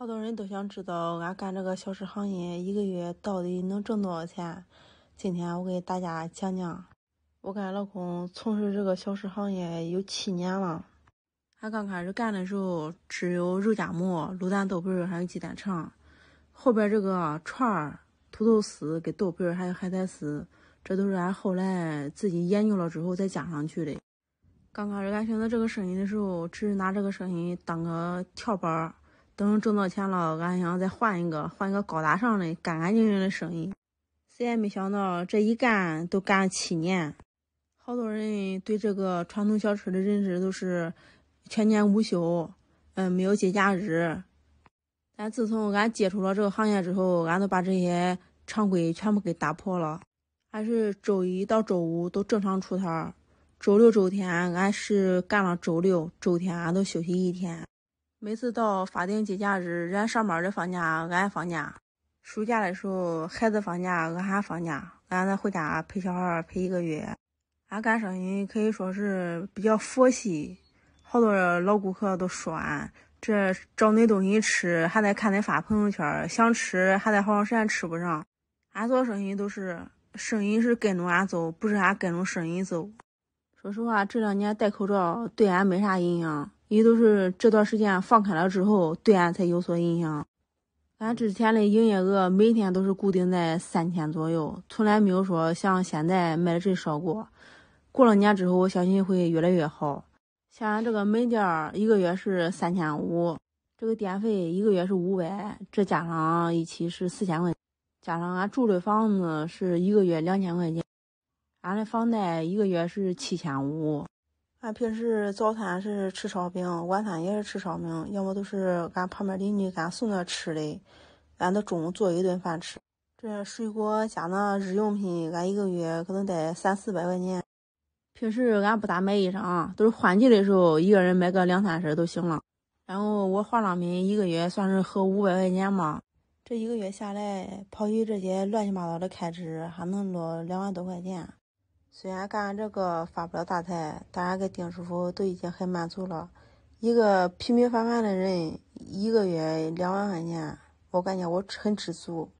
好多人都想知道，俺干这个小吃行业一个月到底能挣多少钱？今天我给大家讲讲。我跟老公从事这个小吃行业有七年了。俺刚开始干的时候，只有肉夹馍、卤蛋、豆皮儿还有鸡蛋肠。后边这个串儿、土豆丝、跟豆皮儿还有海带丝，这都是俺后来自己研究了之后再加上去的。刚开始俺选择这个生意的时候，只是拿这个生意当个跳板儿。等挣到钱了，俺想再换一个，换一个高大上的、干干净净的生意。谁也没想到，这一干都干了七年。好多人对这个传统小吃的认知都是全年无休，嗯，没有节假日。但自从俺接触了这个行业之后，俺都把这些常规全部给打破了。还是周一到周五都正常出摊，周六周天俺是干了，周六周天俺都休息一天。每次到法定节假日，人上班的放假，俺放假；暑假的时候，孩子放假，俺还放假。俺再回家陪小孩儿陪一个月。俺干生意可以说是比较佛系，好多老顾客都说俺这找恁东西吃，还得看恁发朋友圈，想吃还得好长时间吃不上。俺做生意都是生意是跟着俺走，不是俺跟着生意走。说实话，这两年戴口罩对俺没啥影响，也都是这段时间放开了之后对俺才有所影响。俺之前的营业额每天都是固定在三千左右，从来没有说像现在卖的这少过。过了年之后，我相信会越来越好。像俺这个门店儿，一个月是三千五，这个电费一个月是五百，这加上一起是四千块，加上俺住的房子是一个月两千块钱。俺的房贷一个月是七千五，俺平时早餐是吃烧饼，晚餐也是吃烧饼，要么都是俺旁边邻居给俺送点吃的，俺都中午做一顿饭吃。这水果加那日用品，俺一个月可能得三四百块钱。平时俺不咋买衣裳，都是换季的时候，一个人买个两三身都行了。然后我化妆品一个月算是合五百块钱吧，这一个月下来，刨去这些乱七八糟的开支，还能落两万多块钱。虽然干这个发不了大财，但是跟丁师傅都已经很满足了。一个平平凡凡的人，一个月两万块钱，我感觉我很知足。